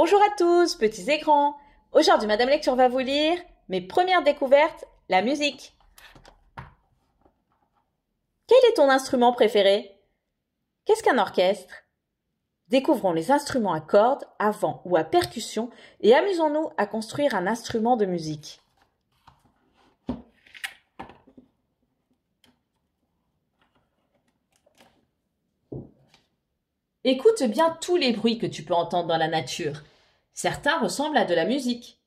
Bonjour à tous, petits écrans. Aujourd'hui, Madame Lecture va vous lire mes premières découvertes, la musique. Quel est ton instrument préféré Qu'est-ce qu'un orchestre Découvrons les instruments à cordes, à vent ou à percussion et amusons-nous à construire un instrument de musique. Écoute bien tous les bruits que tu peux entendre dans la nature. Certains ressemblent à de la musique.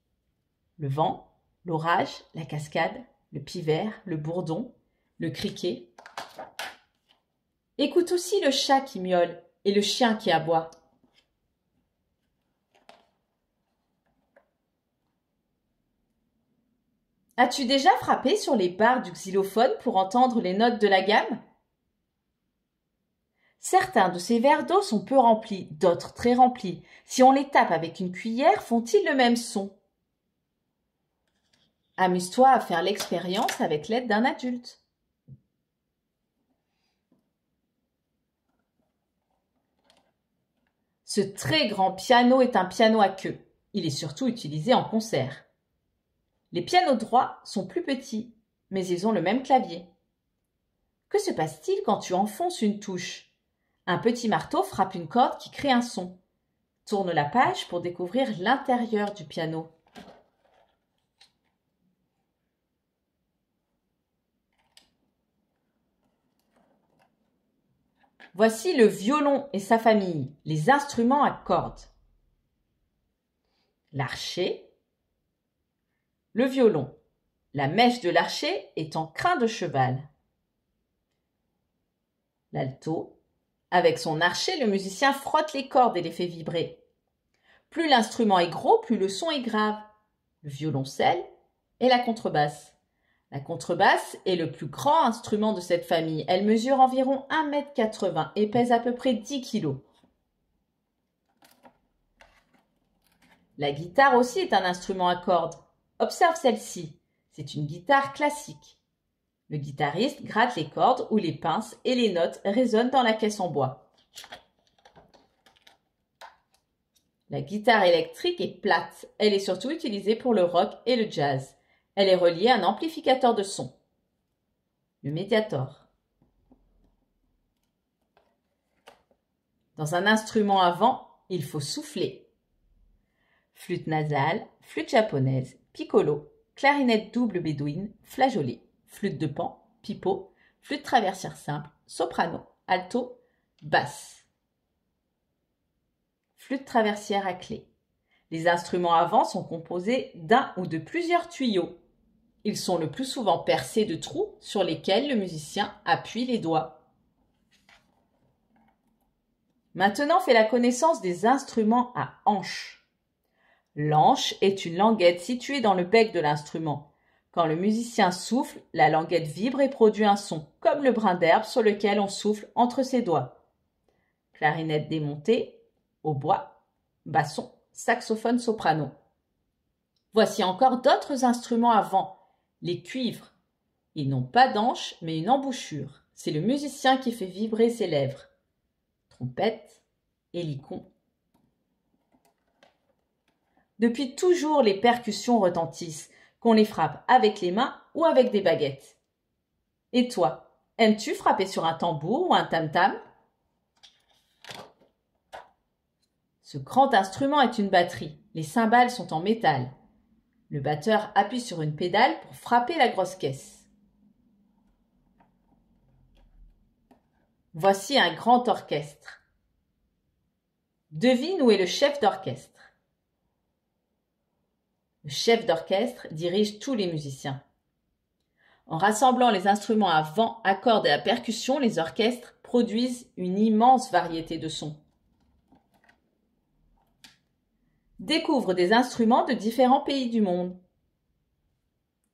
Le vent, l'orage, la cascade, le pivert, le bourdon, le criquet. Écoute aussi le chat qui miaule et le chien qui aboie. As-tu déjà frappé sur les barres du xylophone pour entendre les notes de la gamme Certains de ces verres d'eau sont peu remplis, d'autres très remplis. Si on les tape avec une cuillère, font-ils le même son Amuse-toi à faire l'expérience avec l'aide d'un adulte. Ce très grand piano est un piano à queue. Il est surtout utilisé en concert. Les pianos droits sont plus petits, mais ils ont le même clavier. Que se passe-t-il quand tu enfonces une touche un petit marteau frappe une corde qui crée un son. Tourne la page pour découvrir l'intérieur du piano. Voici le violon et sa famille, les instruments à cordes. L'archer, le violon. La mèche de l'archer est en crin de cheval. L'alto, avec son archet, le musicien frotte les cordes et les fait vibrer. Plus l'instrument est gros, plus le son est grave. Le violoncelle et la contrebasse. La contrebasse est le plus grand instrument de cette famille. Elle mesure environ 1m80 et pèse à peu près 10 kg. La guitare aussi est un instrument à cordes. Observe celle-ci. C'est une guitare classique. Le guitariste gratte les cordes ou les pinces et les notes résonnent dans la caisse en bois. La guitare électrique est plate. Elle est surtout utilisée pour le rock et le jazz. Elle est reliée à un amplificateur de son, le médiator. Dans un instrument à vent, il faut souffler. Flûte nasale, flûte japonaise, piccolo, clarinette double bédouine, flageolet flûte de pan, pipeau, flûte traversière simple, soprano, alto, basse. Flûte traversière à clé. Les instruments avant sont composés d'un ou de plusieurs tuyaux. Ils sont le plus souvent percés de trous sur lesquels le musicien appuie les doigts. Maintenant, fais la connaissance des instruments à hanche. L'anche est une languette située dans le bec de l'instrument quand le musicien souffle, la languette vibre et produit un son, comme le brin d'herbe sur lequel on souffle entre ses doigts. Clarinette démontée, hautbois, basson, saxophone soprano. Voici encore d'autres instruments à vent, les cuivres. Ils n'ont pas d'anche, mais une embouchure. C'est le musicien qui fait vibrer ses lèvres. Trompette, hélicon. Depuis toujours, les percussions retentissent qu'on les frappe avec les mains ou avec des baguettes. Et toi, aimes-tu frapper sur un tambour ou un tam-tam Ce grand instrument est une batterie. Les cymbales sont en métal. Le batteur appuie sur une pédale pour frapper la grosse caisse. Voici un grand orchestre. Devine où est le chef d'orchestre. Le chef d'orchestre dirige tous les musiciens. En rassemblant les instruments à vent, à cordes et à percussion, les orchestres produisent une immense variété de sons. Découvre des instruments de différents pays du monde.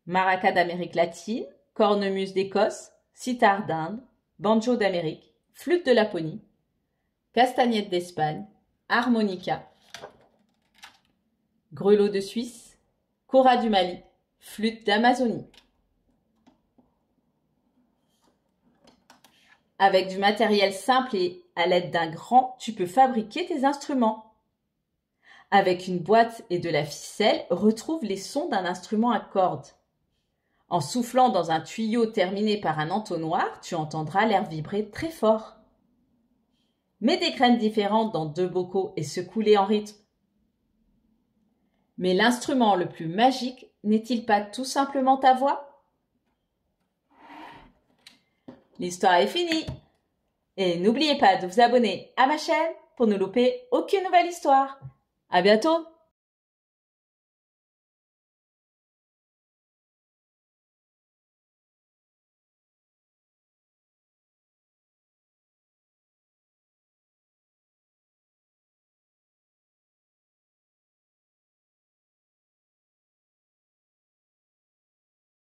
Maraca d'Amérique latine, cornemuse d'Écosse, sitar d'Inde, banjo d'Amérique, flûte de Laponie, castagnette d'Espagne, harmonica, grelot de Suisse, Cora du Mali, flûte d'Amazonie. Avec du matériel simple et à l'aide d'un grand, tu peux fabriquer tes instruments. Avec une boîte et de la ficelle, retrouve les sons d'un instrument à cordes. En soufflant dans un tuyau terminé par un entonnoir, tu entendras l'air vibrer très fort. Mets des graines différentes dans deux bocaux et se couler en rythme. Mais l'instrument le plus magique n'est-il pas tout simplement ta voix L'histoire est finie Et n'oubliez pas de vous abonner à ma chaîne pour ne louper aucune nouvelle histoire. À bientôt